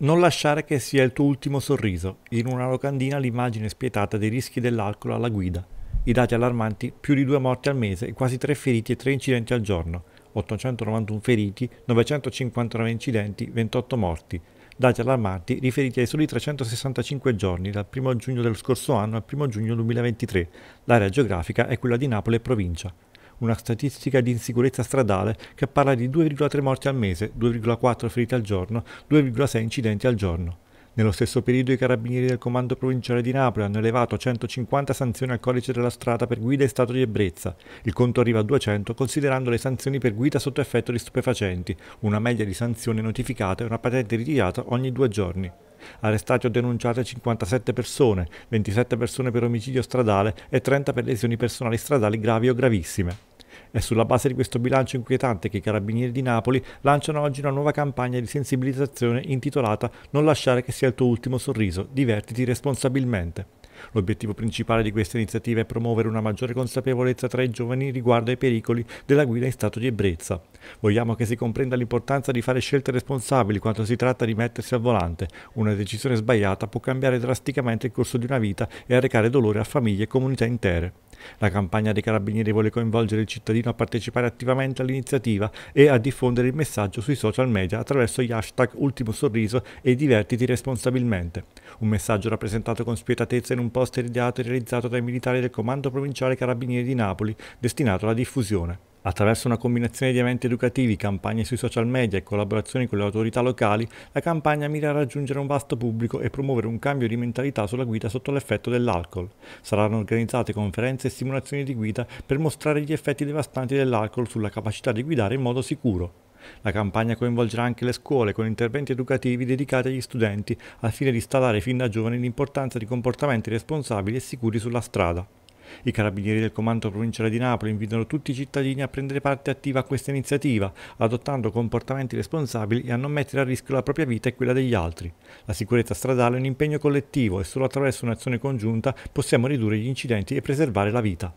Non lasciare che sia il tuo ultimo sorriso. In una locandina l'immagine spietata dei rischi dell'alcol alla guida. I dati allarmanti, più di due morti al mese, quasi tre feriti e tre incidenti al giorno. 891 feriti, 959 incidenti, 28 morti. Dati allarmanti riferiti ai soli 365 giorni dal 1 giugno dello scorso anno al 1 giugno 2023. L'area geografica è quella di Napoli e provincia una statistica di insicurezza stradale che parla di 2,3 morti al mese, 2,4 feriti al giorno, 2,6 incidenti al giorno. Nello stesso periodo i carabinieri del comando provinciale di Napoli hanno elevato 150 sanzioni al codice della strada per guida in stato di ebbrezza. Il conto arriva a 200 considerando le sanzioni per guida sotto effetto di stupefacenti, una media di sanzioni notificate e una patente ritirata ogni due giorni arrestate o denunciate 57 persone, 27 persone per omicidio stradale e 30 per lesioni personali stradali gravi o gravissime. È sulla base di questo bilancio inquietante che i carabinieri di Napoli lanciano oggi una nuova campagna di sensibilizzazione intitolata Non lasciare che sia il tuo ultimo sorriso, divertiti responsabilmente. L'obiettivo principale di questa iniziativa è promuovere una maggiore consapevolezza tra i giovani riguardo ai pericoli della guida in stato di ebbrezza. Vogliamo che si comprenda l'importanza di fare scelte responsabili quando si tratta di mettersi al volante. Una decisione sbagliata può cambiare drasticamente il corso di una vita e arrecare dolore a famiglie e comunità intere. La campagna dei carabinieri vuole coinvolgere il cittadino a partecipare attivamente all'iniziativa e a diffondere il messaggio sui social media attraverso gli hashtag Ultimo Sorriso e Divertiti responsabilmente. Un messaggio rappresentato con spietatezza in un poster ideato e realizzato dai militari del Comando Provinciale Carabinieri di Napoli, destinato alla diffusione. Attraverso una combinazione di eventi educativi, campagne sui social media e collaborazioni con le autorità locali, la campagna mira a raggiungere un vasto pubblico e promuovere un cambio di mentalità sulla guida sotto l'effetto dell'alcol. Saranno organizzate conferenze e simulazioni di guida per mostrare gli effetti devastanti dell'alcol sulla capacità di guidare in modo sicuro. La campagna coinvolgerà anche le scuole con interventi educativi dedicati agli studenti al fine di installare fin da giovani l'importanza di comportamenti responsabili e sicuri sulla strada. I carabinieri del Comando Provinciale di Napoli invitano tutti i cittadini a prendere parte attiva a questa iniziativa, adottando comportamenti responsabili e a non mettere a rischio la propria vita e quella degli altri. La sicurezza stradale è un impegno collettivo e solo attraverso un'azione congiunta possiamo ridurre gli incidenti e preservare la vita.